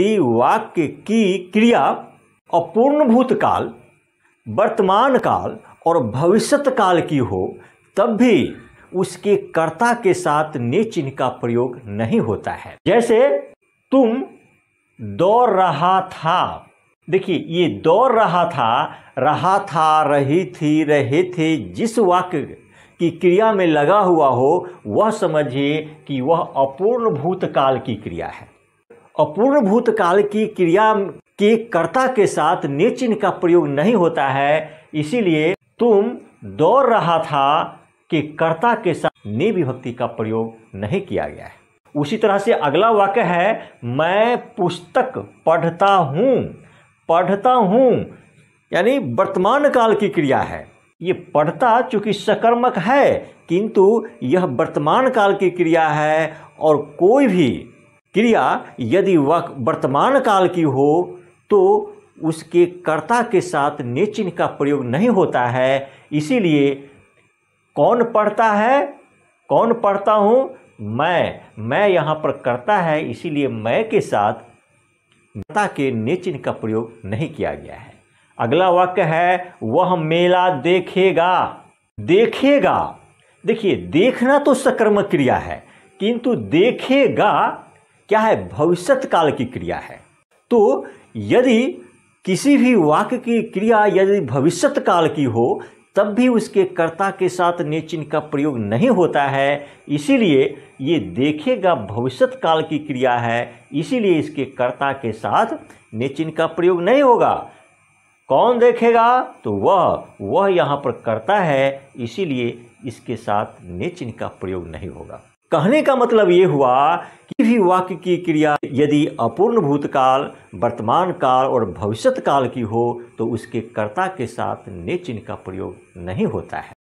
यदि वाक्य की क्रिया अपूर्ण काल वर्तमान काल और भविष्यत काल की हो तब भी उसके कर्ता के साथ ने चिन्ह का प्रयोग नहीं होता है जैसे तुम दौड़ रहा था देखिए ये दौड़ रहा था रहा था रही थी रहे थे जिस वाक्य की क्रिया में लगा हुआ हो वह समझिए कि वह अपूर्ण काल की क्रिया है अपूर्ण भूतकाल की क्रिया के कर्ता के साथ ने चिन्ह का प्रयोग नहीं होता है इसीलिए तुम दौड़ रहा था कि कर्ता के साथ ने विभक्ति का प्रयोग नहीं किया गया है उसी तरह से अगला वाक्य है मैं पुस्तक पढ़ता हूँ पढ़ता हूँ यानी वर्तमान काल की क्रिया है ये पढ़ता चूंकि सकर्मक है किंतु यह वर्तमान काल की क्रिया है और कोई भी क्रिया यदि वह वर्तमान काल की हो तो उसके कर्ता के साथ ने चिन्ह का प्रयोग नहीं होता है इसीलिए कौन पढ़ता है कौन पढ़ता हूँ मैं मैं यहाँ पर करता है इसीलिए मैं के साथ कर्ता के ने चिन्ह का प्रयोग नहीं किया गया है अगला वाक्य है वह मेला देखेगा देखेगा देखिए देखना तो सकर्मक क्रिया है किंतु देखेगा क्या है भविष्य काल की क्रिया है तो यदि किसी भी वाक्य की क्रिया यदि भविष्य काल की हो तब भी उसके कर्ता के साथ ने चिन्ह का प्रयोग नहीं होता है इसीलिए ये देखेगा भविष्य काल की क्रिया है इसीलिए इसके कर्ता के साथ ने चिन्ह का प्रयोग नहीं होगा कौन देखेगा तो वह वह यहाँ पर करता है इसीलिए इसके साथ ने चिन्ह का प्रयोग नहीं होगा कहने का मतलब ये हुआ कि भी वाक्य की क्रिया यदि अपूर्ण भूतकाल वर्तमान काल और भविष्यत काल की हो तो उसके कर्ता के साथ ने का प्रयोग नहीं होता है